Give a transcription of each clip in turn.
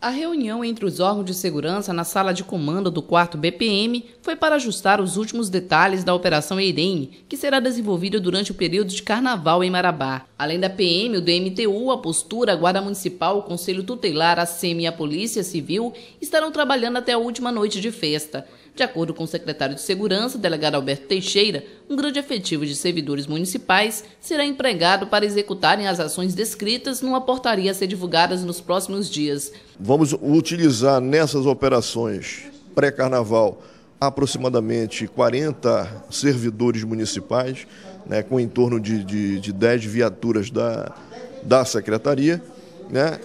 A reunião entre os órgãos de segurança na sala de comando do 4 BPM foi para ajustar os últimos detalhes da Operação Irene, que será desenvolvida durante o período de carnaval em Marabá. Além da PM, o DMTU, a Postura, a Guarda Municipal, o Conselho Tutelar, a SEMI e a Polícia Civil estarão trabalhando até a última noite de festa. De acordo com o secretário de Segurança, delegado Alberto Teixeira, um grande efetivo de servidores municipais será empregado para executarem as ações descritas numa portaria a ser divulgada nos próximos dias. Vamos utilizar nessas operações pré-carnaval aproximadamente 40 servidores municipais, né, com em torno de, de, de 10 viaturas da, da secretaria, né,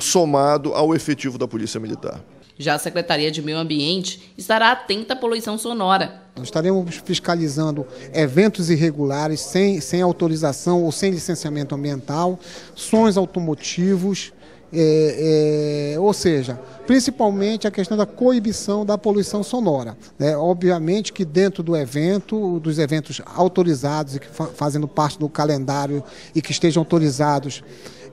somado ao efetivo da Polícia Militar. Já a Secretaria de Meio Ambiente estará atenta à poluição sonora. Nós estaremos fiscalizando eventos irregulares sem, sem autorização ou sem licenciamento ambiental, sons automotivos, é, é, ou seja, principalmente a questão da coibição da poluição sonora. Né? Obviamente que dentro do evento, dos eventos autorizados e que fa fazendo parte do calendário e que estejam autorizados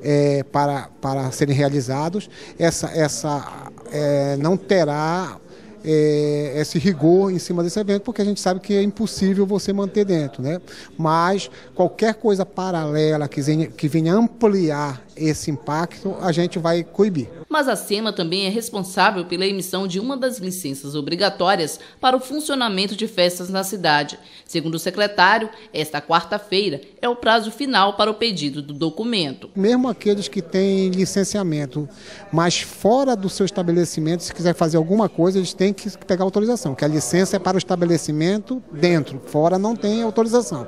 é, para, para serem realizados, essa, essa é, não terá é, esse rigor em cima desse evento, porque a gente sabe que é impossível você manter dentro. Né? Mas qualquer coisa paralela que venha, que venha ampliar esse impacto, a gente vai coibir. Mas a SEMA também é responsável pela emissão de uma das licenças obrigatórias para o funcionamento de festas na cidade. Segundo o secretário, esta quarta-feira é o prazo final para o pedido do documento. Mesmo aqueles que têm licenciamento, mas fora do seu estabelecimento, se quiser fazer alguma coisa, eles têm que pegar autorização, que a licença é para o estabelecimento dentro, fora não tem autorização.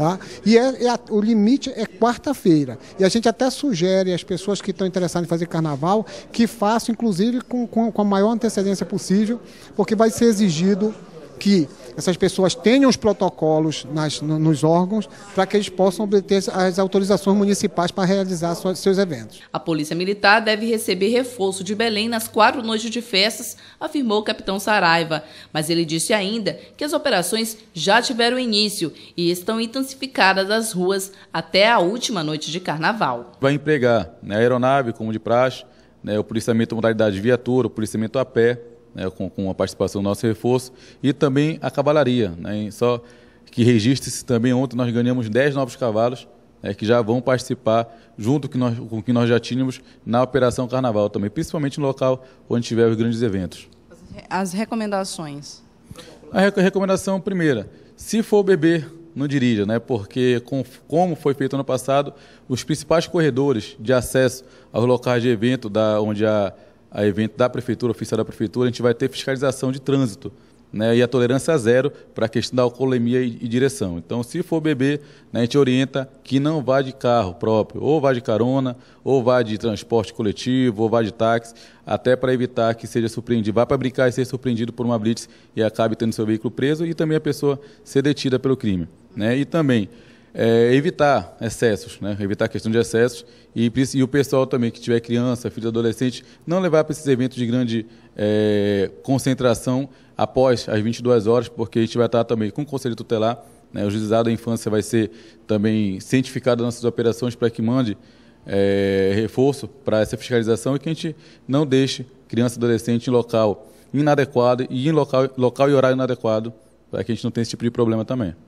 Tá? E é, é, o limite é quarta-feira. E a gente até sugere às pessoas que estão interessadas em fazer carnaval que façam, inclusive, com, com, com a maior antecedência possível, porque vai ser exigido que essas pessoas tenham os protocolos nas, nos órgãos para que eles possam obter as autorizações municipais para realizar seus eventos. A Polícia Militar deve receber reforço de Belém nas quatro noites de festas, afirmou o capitão Saraiva. Mas ele disse ainda que as operações já tiveram início e estão intensificadas as ruas até a última noite de carnaval. Vai empregar né, a aeronave, como de praxe, né, o policiamento modalidade viatura, o policiamento a pé, né, com, com, a participação do nosso reforço, e também a cavalaria. Né, só que registre-se também, ontem nós ganhamos 10 novos cavalos, né, que já vão participar junto com, nós, com o que nós já tínhamos na Operação Carnaval também, principalmente no local onde tiver os grandes eventos. As recomendações? A recomendação primeira, se for beber, não dirija, né? porque com, como foi feito ano passado, os principais corredores de acesso aos locais de evento, da, onde a a evento da prefeitura, oficial da prefeitura, a gente vai ter fiscalização de trânsito. Né, e a tolerância zero para a questão da alcoolemia e, e, direção. Então, se for beber, né, a gente orienta que não vá de carro próprio, ou vá de carona, ou vá de transporte coletivo, ou vá de táxi, até para evitar que seja surpreendido, vá para brincar e ser surpreendido por uma blitz e acabe tendo seu veículo preso e também a pessoa ser detida pelo crime. Né? E também é, evitar excessos, né? evitar a questão de excessos e, e, o pessoal também que tiver criança, filho adolescente, não levar para esses eventos de grande é, concentração após as 22 horas, porque a gente vai estar também com o conselho tutelar, né? o juizado da infância vai ser também cientificado nas nossas operações para que mande é, reforço para essa fiscalização e que a gente não deixe criança e adolescente em local inadequado e em local, local e horário inadequado para que a gente não tenha esse tipo de problema também.